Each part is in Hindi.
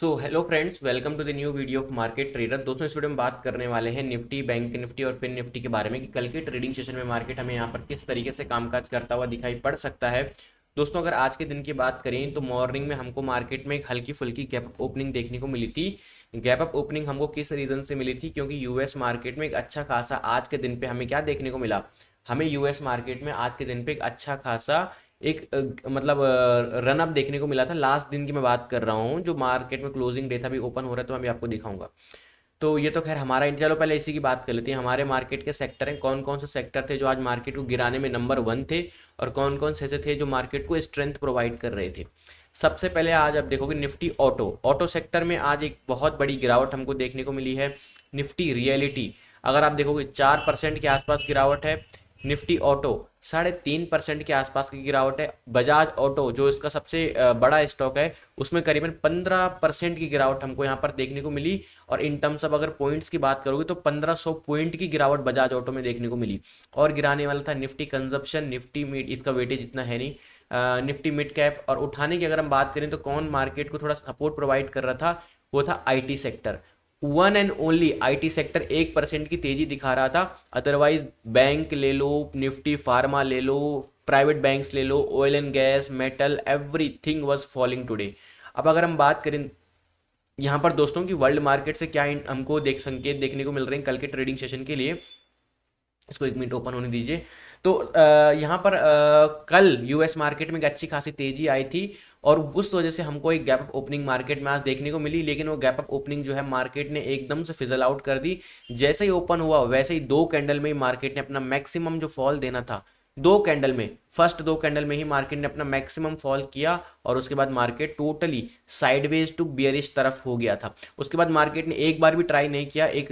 so hello friends welcome to the new video of market trader दोस्तों इस वीडियो में बात करने वाले हैं निफ्टी बैंक निफ्टी और फिन निफ्टी के बारे में कि कल के ट्रेडिंग सेशन में मार्केट हमें यहाँ पर किस तरीके से कामकाज करता हुआ दिखाई पड़ सकता है दोस्तों अगर आज के दिन की बात करें तो मॉर्निंग में हमको मार्केट में एक हल्की फुल्की गैप ओपनिंग देखने को मिली थी गैप अप ओपनिंग हमको किस रीजन से मिली थी क्योंकि यूएस मार्केट में एक अच्छा खासा आज के दिन पे हमें क्या देखने को मिला हमें यूएस मार्केट में आज के दिन पे एक अच्छा खासा एक मतलब रनअप देखने को मिला था लास्ट दिन की मैं बात कर रहा हूँ जो मार्केट में क्लोजिंग डे था अभी ओपन हो रहा है तो मैं भी आपको दिखाऊंगा तो ये तो खैर हमारा चलो पहले इसी की बात कर लेते हैं हमारे मार्केट के सेक्टर हैं कौन कौन से सेक्टर थे जो आज मार्केट को गिराने में नंबर वन थे और कौन कौन से ऐसे थे जो मार्केट को स्ट्रेंथ प्रोवाइड कर रहे थे सबसे पहले आज आप देखोगे निफ्टी ऑटो ऑटो सेक्टर में आज एक बहुत बड़ी गिरावट हमको देखने को मिली है निफ्टी रियलिटी अगर आप देखोगे चार परसेंट के आसपास गिरावट है निफ्टी ऑटो साढ़े तीन परसेंट के आसपास की गिरावट है बजाज ऑटो जो इसका सबसे बड़ा स्टॉक है उसमें करीबन पंद्रह परसेंट की गिरावट हमको यहाँ पर देखने को मिली और इन टर्म्स ऑफ अगर पॉइंट्स की बात करोगे तो पंद्रह सौ पॉइंट की गिरावट बजाज ऑटो में देखने को मिली और गिराने वाला था निफ्टी कंजप्शन निफ्टी मीट इसका वेटेज इतना है नहीं निफ्टी मिड कैप और उठाने की अगर हम बात करें तो कौन मार्केट को थोड़ा सपोर्ट प्रोवाइड कर रहा था वो था IT sector one and only IT sector एक परसेंट की तेजी दिखा रहा था अदरवाइज बैंक ले लो निफ्टी फार्मा ले लो प्राइवेट बैंक्स ले लो oil and gas metal everything was falling today अब अगर हम बात करें यहाँ पर दोस्तों की वर्ल्ड मार्केट से क्या हमको देख संकेत देखने को मिल रहे हैं कल के ट्रेडिंग सेशन के लिए इसको एक मिनट ओपन होने दीजिए तो यहाँ पर आ, कल यूएस मार्केट में एक अच्छी खासी तेजी आई थी और उस वजह से हमको एक गैप अप ओपनिंग मार्केट में आज देखने को मिली लेकिन वो गैप अप ओपनिंग जो है मार्केट ने एकदम से फिजल आउट कर दी जैसे ही ओपन हुआ वैसे ही दो कैंडल में ही मार्केट ने अपना मैक्सिमम जो फॉल देना था दो कैंडल में फर्स्ट दो कैंडल में ही मार्केट ने अपना मैक्सिमम फॉल किया और उसके बाद market totally sideways to bearish तरफ हो गया था उसके बाद मार्केट ने एक बार भी ट्राई नहीं किया एक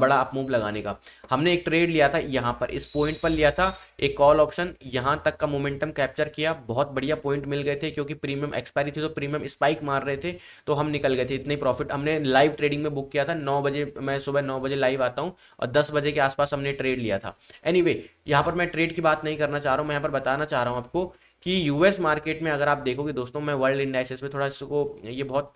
बड़ा अपमूव लगाने का हमने एक ट्रेड लिया था यहाँ पर इस पॉइंट पर लिया था एक कॉल ऑप्शन यहाँ तक का मोमेंटम कैप्चर किया बहुत बढ़िया पॉइंट मिल गए थे क्योंकि प्रीमियम एक्सपायरी थी तो प्रीमियम स्पाइक मार रहे थे तो हम निकल गए थे इतने प्रॉफिट हमने लाइव ट्रेडिंग में बुक किया था नौ बजे मैं सुबह नौ बजे लाइव आता हूँ और दस बजे के आसपास हमने ट्रेड लिया था एनी anyway, यहाँ पर मैं ट्रेड की बात नहीं करना चाह रहा हूँ मैं यहाँ पर बताना बताना चाह रहा हूँ आपको कि यूएस मार्केट में अगर आप देखोगे दोस्तों मैं वर्ल्ड इंडाइसेस में थोड़ा इसको ये बहुत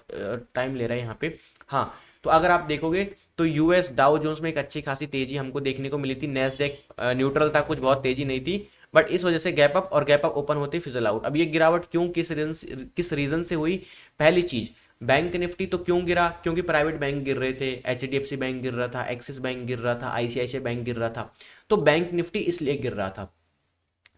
टाइम ले रहा है यहाँ पे हाँ तो अगर आप देखोगे तो यूएस डाउ जोन्स में एक अच्छी खासी तेजी हमको देखने को मिली थी नेसडेक न्यूट्रल था कुछ बहुत तेजी नहीं थी बट इस वजह से गैप अप और गैप अप ओपन होते फिजल आउट अब ये गिरावट क्यों किस रीजन किस रीजन से हुई पहली चीज बैंक निफ्टी तो क्यों गिरा क्योंकि प्राइवेट बैंक गिर रहे थे एच बैंक गिर रहा था एक्सिस बैंक गिर रहा था आईसीआईसी बैंक गिर रहा था तो बैंक निफ्टी इसलिए गिर रहा था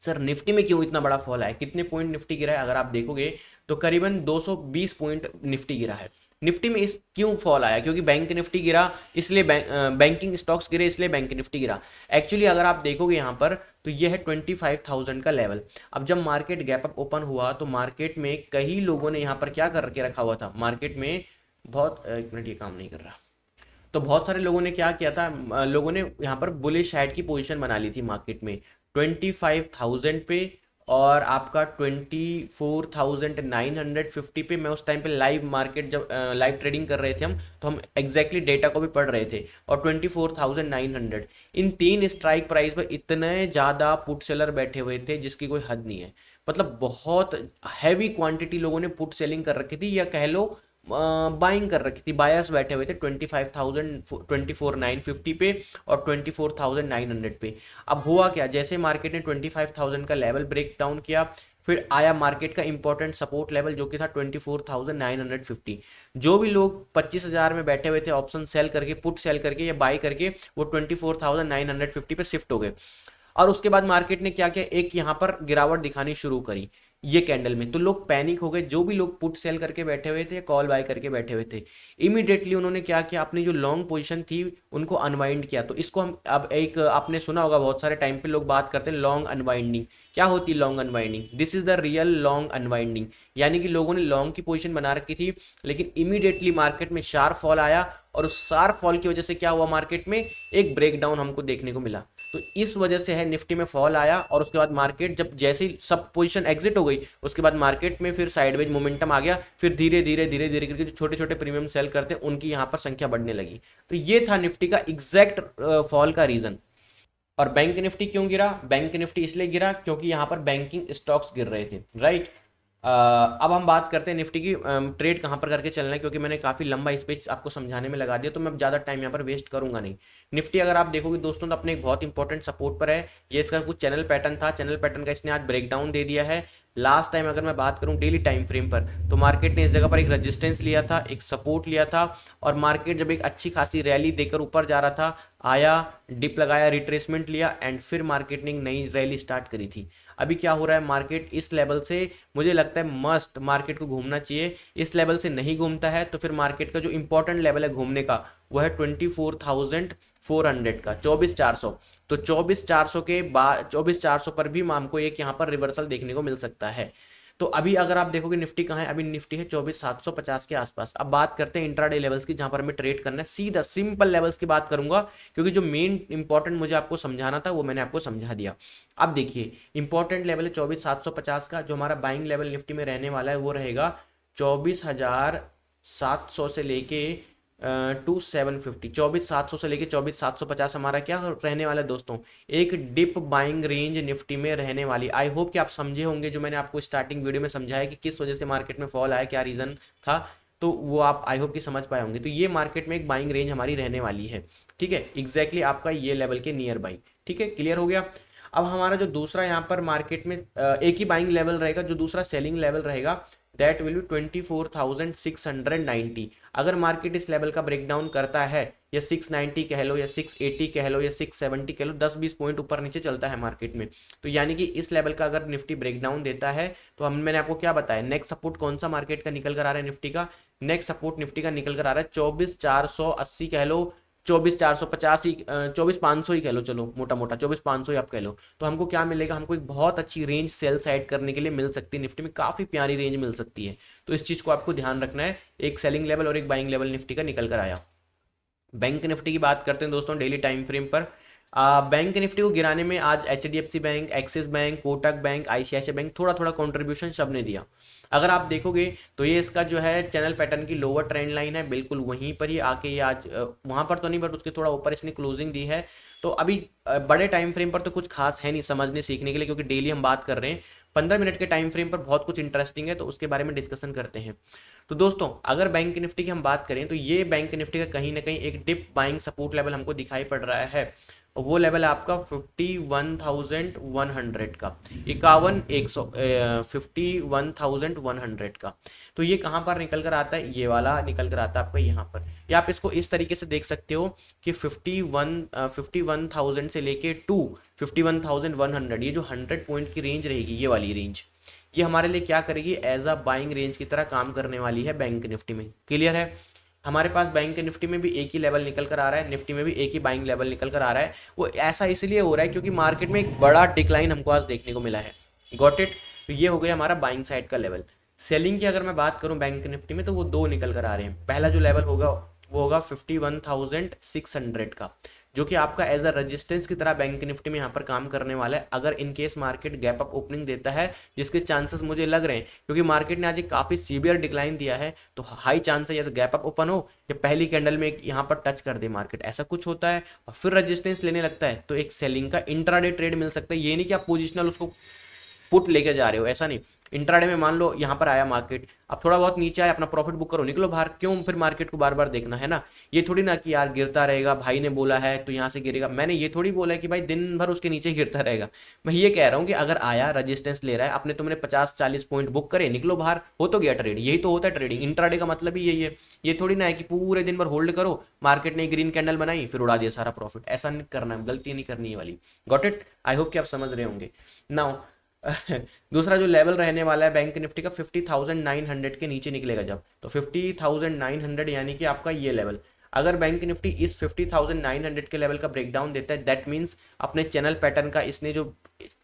सर निफ्टी में क्यों इतना बड़ा फॉल आया कितने पॉइंट निफ्टी गिरा है अगर आप देखोगे तो करीबन 220 पॉइंट निफ्टी गिरा है निफ्टी में इस क्यों फॉल आया क्योंकि बैंक निफ्टी गिरा इसलिए बैंक, बैंकिंग स्टॉक्स गिरे इसलिए बैंक निफ्टी गिरा एक्चुअली अगर आप देखोगे यहाँ पर तो यह है ट्वेंटी फाइव थाउजेंड का लेवल अब जब मार्केट गैप अप ओपन हुआ तो मार्केट में कई लोगों ने यहाँ पर क्या करके रखा हुआ था मार्केट में बहुत एक मिनट ये काम नहीं कर रहा तो बहुत सारे लोगों ने क्या किया था लोगों ने यहाँ पर बुलिश हेड की पोजीशन बना ली थी मार्केट में ट्वेंटी फाइव थाउजेंड पे और आपका twenty four thousand nine hundred fifty पे मैं उस टाइम पे लाइव मार्केट जब लाइव ट्रेडिंग कर रहे थे हम तो हम एग्जैक्टली exactly डेटा को भी पढ़ रहे थे और twenty four thousand nine hundred इन तीन स्ट्राइक प्राइस पर इतने ज़्यादा पुट सेलर बैठे हुए थे जिसकी कोई हद नहीं है मतलब बहुत हैवी क्वांटिटी लोगों ने पुट सेलिंग कर रखी थी या कह लो बाइंग कर रखी थी बायर्स बैठे हुए थे twenty five thousand twenty four nine fifty पे और twenty four thousand nine hundred पे अब हुआ क्या जैसे मार्केट ने ट्वेंटी फाइव थाउजेंड का लेवल ब्रेक डाउन किया फिर आया मार्केट का इंपॉर्टेंट सपोर्ट लेवल जो कि था twenty four thousand nine hundred fifty जो भी लोग पच्चीस हजार में बैठे हुए थे ऑप्शन सेल करके पुट सेल करके या बाई करके वो twenty four thousand nine hundred fifty पे शिफ्ट हो गए और उसके बाद मार्केट ने क्या किया एक यहाँ पर गिरावट दिखानी शुरू करी ये कैंडल में तो लोग पैनिक हो गए जो भी लोग पुट सेल करके बैठे हुए थे या कॉल बाय करके बैठे हुए थे इमीडिएटली उन्होंने क्या किया अपनी जो लॉन्ग पोजीशन थी उनको अनवाइंड किया तो इसको हम अब एक आपने सुना होगा बहुत सारे टाइम पे लोग बात करते हैं लॉन्ग अनवाइंडिंग क्या होती है long unwinding this is the real long unwinding यानी कि लोगों ने लॉन्ग की पोजिशन बना रखी थी लेकिन इमीडिएटली मार्केट में शार्प फॉल आया और उस शार्प फॉल की वजह से क्या हुआ मार्केट में एक ब्रेकडाउन हमको देखने को मिला तो इस वजह से है निफ्टी में फॉल आया और उसके बाद मार्केट जब जैसे ही सब पोजिशन एग्जिट हो गई उसके बाद मार्केट में फिर साइडवेज मोमेंटम आ गया फिर धीरे धीरे धीरे धीरे करके जो छोटे छोटे प्रीमियम सेल करते उनकी यहाँ पर संख्या बढ़ने लगी तो ये था निफ्टी का एग्जैक्ट फॉल का रीज़न और बैंक निफ्टी क्यों गिरा बैंक निफ्टी इसलिए गिरा क्योंकि यहाँ पर बैंकिंग स्टॉक्स गिर रहे थे राइट अब हम बात करते हैं निफ्टी की ट्रेड कहाँ पर करके चलना है क्योंकि मैंने काफ़ी लंबा स्पेच आपको समझाने में लगा दिया तो मैं ज़्यादा टाइम यहाँ पर वेस्ट करूंगा नहीं निफ्टी अगर आप देखोगे दोस्तों तो अपने एक बहुत इंपॉर्टेंट सपोर्ट पर है ये इसका कुछ चैनल पैटर्न था चैनल पैटर्न का इसने आज ब्रेकडाउन दे दिया है लास्ट टाइम अगर मैं बात करूं डेली टाइम फ्रेम पर तो मार्केट ने इस जगह पर एक रेजिस्टेंस लिया था एक सपोर्ट लिया था और मार्केट जब एक अच्छी खासी रैली देकर ऊपर जा रहा था आया डिप लगाया रिट्रेसमेंट लिया एंड फिर मार्केट ने नई रैली स्टार्ट करी थी अभी क्या हो रहा है मार्केट इस लेवल से मुझे लगता है मस्ट मार्केट को घूमना चाहिए इस लेवल से नहीं घूमता है तो फिर मार्केट का जो इंपॉर्टेंट लेवल है घूमने का वह है twenty four thousand four hundred का चौबीस चार सौ तो चौबीस चार सौ के बाद चौबीस चार सौ पर भी हमको एक यहाँ पर रिवर्सल देखने को मिल सकता है तो अभी अगर आप देखोगे निफ्टी कहाँ है अभी निफ्टी है चौबीस सात सौ पचास के आसपास अब बात करते हैं इंट्राडे लेवल्स की जहां पर हमें ट्रेड करना है सीधा सिंपल लेवल्स की बात करूंगा क्योंकि जो मेन इंपॉर्टेंट मुझे आपको समझाना था वो मैंने आपको समझा दिया अब देखिए इंपॉर्टेंट लेवल है चौबीस सात सौ पचास का जो हमारा बाइंग लेवल निफ्टी में रहने वाला है वो रहेगा चौबीस हजार सात सौ से लेके टू सेवन फिफ्टी चौबीस सात सौ से लेके चौबीस सात सौ पचास हमारा क्या रहने वाला है दोस्तों एक डिप बाइंग रेंज निफ्टी में रहने वाली आई होप कि आप समझे होंगे जो मैंने आपको स्टार्टिंग वीडियो में समझाया कि किस वजह से मार्केट में फॉल आया क्या रीज़न था तो वो आप आई होप कि समझ पाए होंगे तो ये मार्केट में एक बाइंग रेंज हमारी रहने वाली है ठीक है एग्जैक्टली आपका ये लेवल के नियर बाई ठीक है क्लियर हो गया अब हमारा जो दूसरा यहाँ पर मार्केट में एक ही बाइंग लेवल रहेगा जो दूसरा सेलिंग लेवल रहेगा that will be twenty four thousand six hundred ninety अगर मार्केट इस लेवल का ब्रेकडाउन करता है या सिक्स नाइन्टी कह लो या सिक्स एटी कह लो या सिक्स सेवेंटी कह लो दस बीस पॉइंट ऊपर नीचे चलता है मार्केट में तो यानी कि इस लेवल का अगर निफ्टी ब्रेकडाउन देता है तो हम मैंने आपको क्या बताया नेक्स्ट सपोर्ट कौन सा मार्केट का निकल कर आ रहा है निफ्टी का नेक्स्ट सपोर्ट निफ्टी का निकल कर आ रहा है चौबीस चार सौ अस्सी कह लो चौबीस चार सौ पचास ही चौबीस पाँच सौ ही कह लो चलो मोटा मोटा चौबीस पाँच सौ ही आप कह लो तो हमको क्या मिलेगा हमको एक बहुत अच्छी रेंज सेल साइड करने के लिए मिल सकती है निफ्टी में काफ़ी प्यारी रेंज मिल सकती है तो इस चीज़ को आपको ध्यान रखना है एक सेलिंग लेवल और एक बाइंग लेवल निफ्टी का निकल कर आया बैंक निफ्टी की बात करते हैं दोस्तों डेली टाइम फ्रेम पर बैंक निफ्टी को गिराने में आज H D F C bank Axis bank Kotak bank ICICI bank थोड़ा थोड़ा कॉन्ट्रीब्यूशन सब ने दिया अगर आप देखोगे तो ये इसका जो है चैनल पैटर्न की लोअर ट्रेंड लाइन है बिल्कुल वहीं पर ही आके ये आज वहाँ पर तो नहीं बट उसके थोड़ा ऊपर इसने क्लोजिंग दी है तो अभी बड़े टाइम फ्रेम पर तो कुछ खास है नहीं समझने सीखने के लिए क्योंकि डेली हम बात कर रहे हैं पंद्रह मिनट के टाइम फ्रेम पर बहुत कुछ इंटरेस्टिंग है तो उसके बारे में डिस्कशन करते हैं तो दोस्तों अगर बैंक निफ्टी की हम बात करें तो ये बैंक निफ्टी का कहीं ना कहीं एक डिप बाइंग सपोर्ट लेवल हमको दिखाई पड़ रहा है वो लेवल है आपका fifty one thousand one hundred का इक्यावन एक सौ fifty one thousand one hundred का तो ये कहाँ पर निकल कर आता है ये वाला निकल कर आता है आपका यहाँ पर या आप इसको इस तरीके से देख सकते हो कि fifty one fifty one thousand से लेके to fifty one thousand one hundred ये जो हंड्रेड पॉइंट की रेंज रहेगी ये वाली रेंज ये हमारे लिए क्या करेगी एज अ बाइंग रेंज की तरह काम करने वाली है बैंक निफ्टी में क्लियर है हमारे पास बैंक के निफ्टी में भी एक ही लेवल निकल कर आ रहा है निफ्टी में भी एक ही बाइंग लेवल निकल कर आ रहा है वो ऐसा इसलिए हो रहा है क्योंकि मार्केट में एक बड़ा डिक्लाइन हमको आज देखने को मिला है गॉट इट तो ये हो गया हमारा बाइंग साइड का लेवल सेलिंग की अगर मैं बात करूँ बैंक के निफ्टी में तो वो दो निकल कर आ रहे हैं पहला जो लेवल होगा वो होगा fifty one thousand six hundred का जो कि आपका एज अ रजिस्टेंस की तरह बैंक निफ्टी में यहाँ पर काम करने वाला है अगर in case market gap up opening देता है जिसके चांसेस मुझे लग रहे हैं क्योंकि मार्केट ने आज एक काफ़ी सीवियर डिक्लाइन दिया है तो हाई चांस है या तो गैप अप ओपन हो या पहली कैंडल में यहाँ पर टच कर दे मार्केट ऐसा कुछ होता है और फिर रजिस्टेंस लेने लगता है तो एक सेलिंग का इंट्राडे ट्रेड मिल सकता है ये नहीं कि आप पोजिशनल उसको पुट लेके जा रहे हो ऐसा नहीं इंट्राडे में मान लो यहाँ पर आया मार्केट अब थोड़ा बहुत नीचे आया अपना प्रॉफिट बुक करो निकलो बाहर क्यों फिर मार्केट को बार बार देखना है ना ये थोड़ी ना कि यार गिरता रहेगा भाई ने बोला है तो यहाँ से गिरेगा मैंने ये थोड़ी बोला है कि भाई दिन भर उसके नीचे गिरता रहेगा मैं ये कह रहा हूँ कि अगर आया रजिस्टेंस ले रहा है अपने तुमने तो पचास चालीस पॉइंट बुक करे निकलो बाहर हो तो गया ट्रेड यही तो होता है ट्रेडिंग इंट्राडे का मतलब ही यही है ये थोड़ी ना है कि पूरे दिन भर होल्ड करो मार्केट ने ग्रीन कैंडल बनाई फिर उड़ा दिया सारा प्रॉफिट ऐसा नहीं करना है गलती नहीं करनी वाली गॉट इट आई होप कि आप समझ रहे होंगे नाउ दूसरा जो लेवल रहने वाला है बैंक निफ्टी का फिफ्टी थाउजेंड नाइन हंड्रेड के नीचे निकलेगा जब तो फिफ्टी थाउजेंड नाइन हंड्रेड यानी कि आपका ये लेवल अगर बैंक निफ्टी इस फिफ्टी थाउजेंड नाइन हंड्रेड के लेवल का ब्रेकडाउन देता है दैट मीन्स अपने चैनल पैटर्न का इसने जो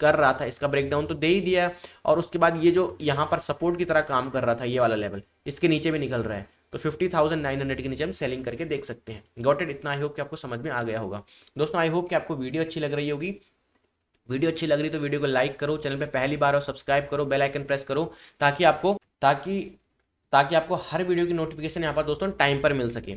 कर रहा था इसका ब्रेकडाउन तो दे ही दिया है और उसके बाद ये जो यहाँ पर सपोर्ट की तरह काम कर रहा था ये वाला लेवल इसके नीचे भी निकल रहा है तो 50,900 के नीचे हम सेलिंग करके देख सकते हैं गॉट इट इतना आई होप कि आपको समझ में आ गया होगा दोस्तों आई होप कि आपको वीडियो अच्छी लग रही होगी वीडियो अच्छी लग रही तो वीडियो को लाइक करो चैनल पे पहली बार और सब्सक्राइब करो बेल आइकन प्रेस करो ताकि आपको ताकि ताकि आपको हर वीडियो की नोटिफिकेशन यहाँ पर दोस्तों टाइम पर मिल सके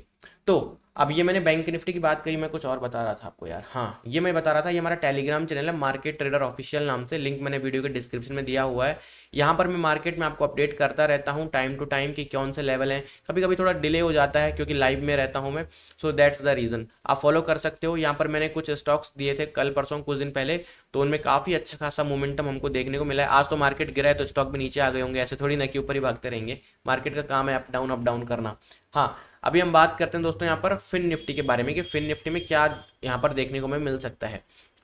तो अब ये मैंने बैंक निफ्टी की बात करी मैं कुछ और बता रहा था आपको यार हाँ ये मैं बता रहा था ये हमारा टेलीग्राम चैनल है मार्केट ट्रेडर ऑफिशियल नाम से लिंक मैंने वीडियो के डिस्क्रिप्शन में दिया हुआ है यहाँ पर मैं मार्केट में आपको अपडेट करता रहता हूँ टाइम टू टाइम कि कौन से लेवल हैं कभी कभी थोड़ा डिले हो जाता है क्योंकि लाइव में रहता हूँ मैं सो दैट्स द रीज़न आप फॉलो कर सकते हो यहाँ पर मैंने कुछ स्टॉक्स दिए थे कल परसों कुछ दिन पहले तो उनमें काफ़ी अच्छा खासा मोमेंटम हमको देखने को मिला है आज तो मार्केट गिरा है तो स्टॉक भी नीचे आ गए होंगे ऐसे थोड़ी ना कि ऊपर ही भागते रहेंगे मार्केट का काम है अप डाउन अप डाउन करना हाँ अभी हम बात करते हैं दोस्तों यहाँ पर फिन निफ्टी के बारे में कि फिन निफ्टी में क्या यहाँ पर देखने को हमें मिल सकता है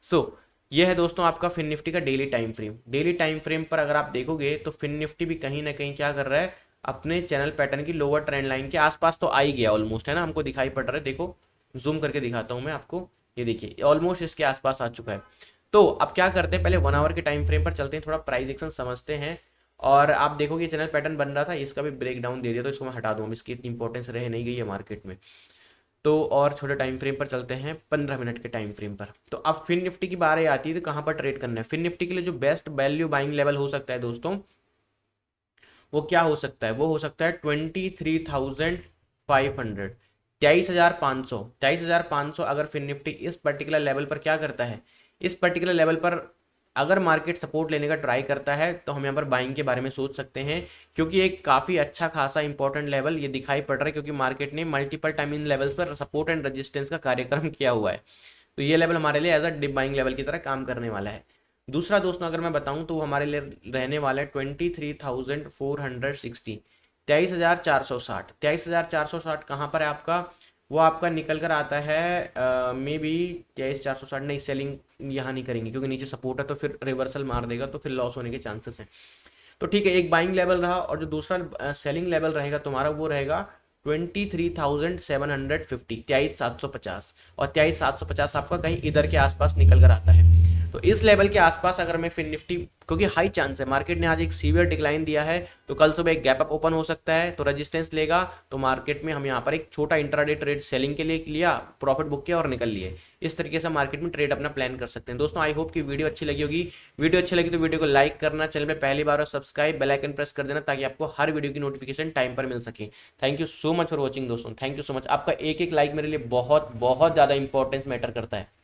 सो so, यह है दोस्तों आपका फिन निफ्टी का daily time frame daily time frame पर अगर आप देखोगे तो फिन निफ्टी भी कहीं ना कहीं क्या कर रहा है अपने चैनल पैटर्न की लोअर ट्रेंड लाइन के आसपास तो आ ही गया ऑलमोस्ट है ना हमको दिखाई पड़ रहा है देखो जूम करके दिखाता हूँ मैं आपको ये देखिए ऑलमोस्ट इसके आसपास आ चुका है तो अब क्या करते हैं पहले वन आवर के टाइम फ्रेम पर चलते हैं थोड़ा प्राइस एक्शन समझते हैं और आप देखोगे चैनल पैटर्न बन रहा था इसका भी ब्रेक डाउन दे दिया तो इसको मैं हटा दूँ इसकी इतनी इंपॉर्टेंस रह नहीं गई है मार्केट में तो और छोटे टाइम फ्रेम पर चलते हैं पंद्रह मिनट के टाइम फ्रेम पर तो अब फिन निफ्टी की बारे आती है तो कहाँ पर ट्रेड करना है फिन निफ्टी के लिए जो बेस्ट वैल्यू बाइंग लेवल हो सकता है दोस्तों वो क्या हो सकता है वो हो सकता है twenty three thousand five hundred तेईस हजार पाँच सौ तेईस हजार पाँच सौ अगर फिन निफ्टी इस पर्टिकुलर लेवल पर क्या करता है इस पर्टिकुलर लेवल पर अगर मार्केट सपोर्ट लेने का ट्राई करता है तो हम यहाँ पर बाइंग के बारे में सोच सकते हैं क्योंकि एक काफ़ी अच्छा खासा इंपॉर्टेंट लेवल ये दिखाई पड़ रहा है क्योंकि मार्केट ने मल्टीपल टाइम इन लेवल्स पर सपोर्ट एंड रजिस्टेंस का कार्यक्रम किया हुआ है तो ये लेवल हमारे लिए as a dip buying level की तरह काम करने वाला है दूसरा दोस्तों अगर मैं बताऊं तो हमारे लिए रहने वाला है twenty three thousand four hundred sixty तेईस हजार चार सौ साठ तेईस हजार चार सौ साठ कहाँ पर है आपका वो आपका निकल कर आता है मे बी तेईस चार सौ साठ नहीं सेलिंग यहाँ नहीं करेंगे क्योंकि नीचे सपोर्ट है तो फिर रिवर्सल मार देगा तो फिर लॉस होने के चांसेस हैं तो ठीक है एक बाइंग लेवल रहा और जो दूसरा सेलिंग लेवल रहेगा तुम्हारा वो रहेगा twenty three thousand seven hundred fifty तेईस सात सौ पचास और तेईस सात सौ पचास आपका कहीं इधर के आसपास निकल कर आता है तो इस लेवल के आसपास अगर मैं फिर निफ्टी क्योंकि हाई चांस है मार्केट ने आज एक सीवियर डिक्लाइन दिया है तो कल सुबह एक गैप अप ओपन हो सकता है तो रजिस्टेंस लेगा तो मार्केट में हम यहाँ पर एक छोटा इंट्राडे ट्रेड सेलिंग के लिए लिया प्रॉफिट बुक किया और निकल लिए इस तरीके से मार्केट में ट्रेड अपना प्लान कर सकते हैं दोस्तों आई होप कि वीडियो अच्छी लगी होगी वीडियो अच्छी लगी तो वीडियो को लाइक करना चैनल पर पहली बार और सब्सक्राइब बेलाइकन प्रेस कर देना ताकि आपको हर वीडियो की नोटिफिकेशन टाइम पर मिल सके thank you so much for watching दोस्तों थैंक यू सो मच आपका एक एक लाइक मेरे लिए बहुत बहुत ज़्यादा इंपॉर्टेंस मैटर करता है